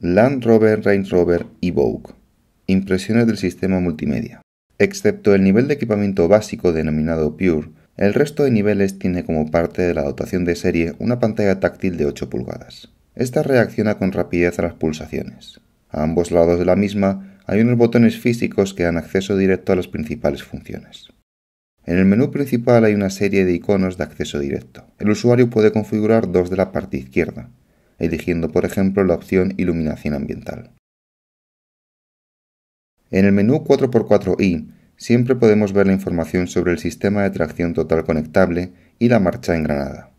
Land Rover, Range Rover y Impresiones del sistema multimedia. Excepto el nivel de equipamiento básico denominado Pure, el resto de niveles tiene como parte de la dotación de serie una pantalla táctil de 8 pulgadas. Esta reacciona con rapidez a las pulsaciones. A ambos lados de la misma hay unos botones físicos que dan acceso directo a las principales funciones. En el menú principal hay una serie de iconos de acceso directo. El usuario puede configurar dos de la parte izquierda, eligiendo por ejemplo la opción Iluminación ambiental. En el menú 4x4i siempre podemos ver la información sobre el sistema de tracción total conectable y la marcha engranada.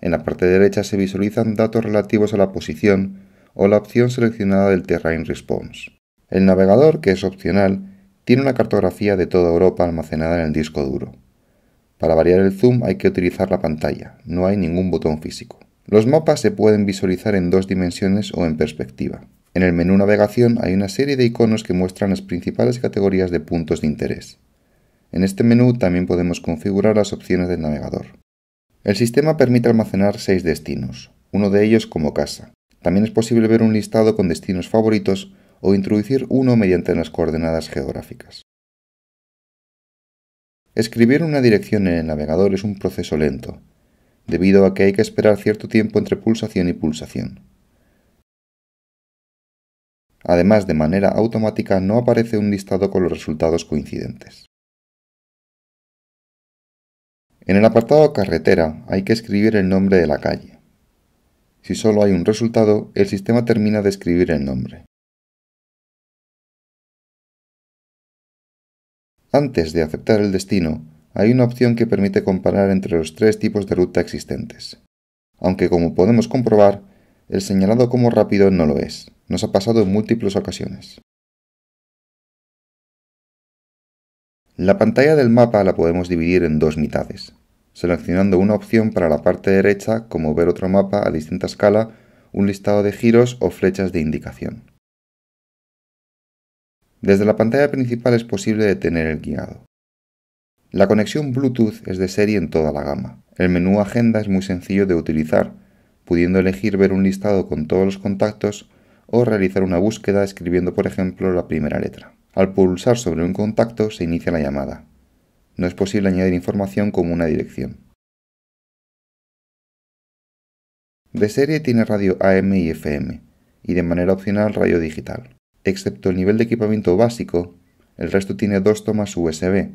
En la parte derecha se visualizan datos relativos a la posición o la opción seleccionada del Terrain Response. El navegador, que es opcional, tiene una cartografía de toda Europa almacenada en el disco duro. Para variar el zoom hay que utilizar la pantalla, no hay ningún botón físico. Los mapas se pueden visualizar en dos dimensiones o en perspectiva. En el menú Navegación hay una serie de iconos que muestran las principales categorías de puntos de interés. En este menú también podemos configurar las opciones del navegador. El sistema permite almacenar seis destinos, uno de ellos como casa. También es posible ver un listado con destinos favoritos o introducir uno mediante las coordenadas geográficas. Escribir una dirección en el navegador es un proceso lento, debido a que hay que esperar cierto tiempo entre pulsación y pulsación. Además, de manera automática no aparece un listado con los resultados coincidentes. En el apartado carretera hay que escribir el nombre de la calle. Si solo hay un resultado, el sistema termina de escribir el nombre. Antes de aceptar el destino, hay una opción que permite comparar entre los tres tipos de ruta existentes. Aunque como podemos comprobar, el señalado como rápido no lo es, nos ha pasado en múltiples ocasiones. La pantalla del mapa la podemos dividir en dos mitades, seleccionando una opción para la parte derecha como ver otro mapa a distinta escala, un listado de giros o flechas de indicación. Desde la pantalla principal es posible detener el guiado. La conexión Bluetooth es de serie en toda la gama. El menú Agenda es muy sencillo de utilizar, pudiendo elegir ver un listado con todos los contactos o realizar una búsqueda escribiendo, por ejemplo, la primera letra. Al pulsar sobre un contacto se inicia la llamada. No es posible añadir información como una dirección. De serie tiene radio AM y FM, y de manera opcional radio digital. Excepto el nivel de equipamiento básico, el resto tiene dos tomas USB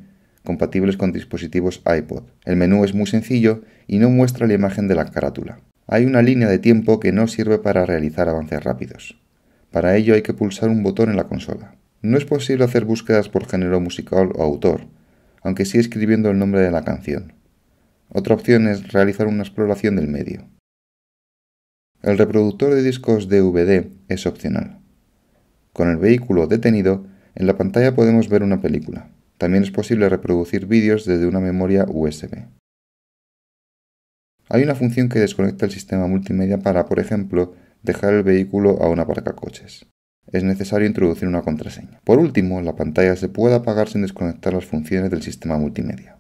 compatibles con dispositivos iPod. El menú es muy sencillo y no muestra la imagen de la carátula. Hay una línea de tiempo que no sirve para realizar avances rápidos. Para ello hay que pulsar un botón en la consola. No es posible hacer búsquedas por género musical o autor, aunque sí escribiendo el nombre de la canción. Otra opción es realizar una exploración del medio. El reproductor de discos DVD es opcional. Con el vehículo detenido, en la pantalla podemos ver una película. También es posible reproducir vídeos desde una memoria USB. Hay una función que desconecta el sistema multimedia para, por ejemplo, dejar el vehículo a parca coches. Es necesario introducir una contraseña. Por último, la pantalla se puede apagar sin desconectar las funciones del sistema multimedia.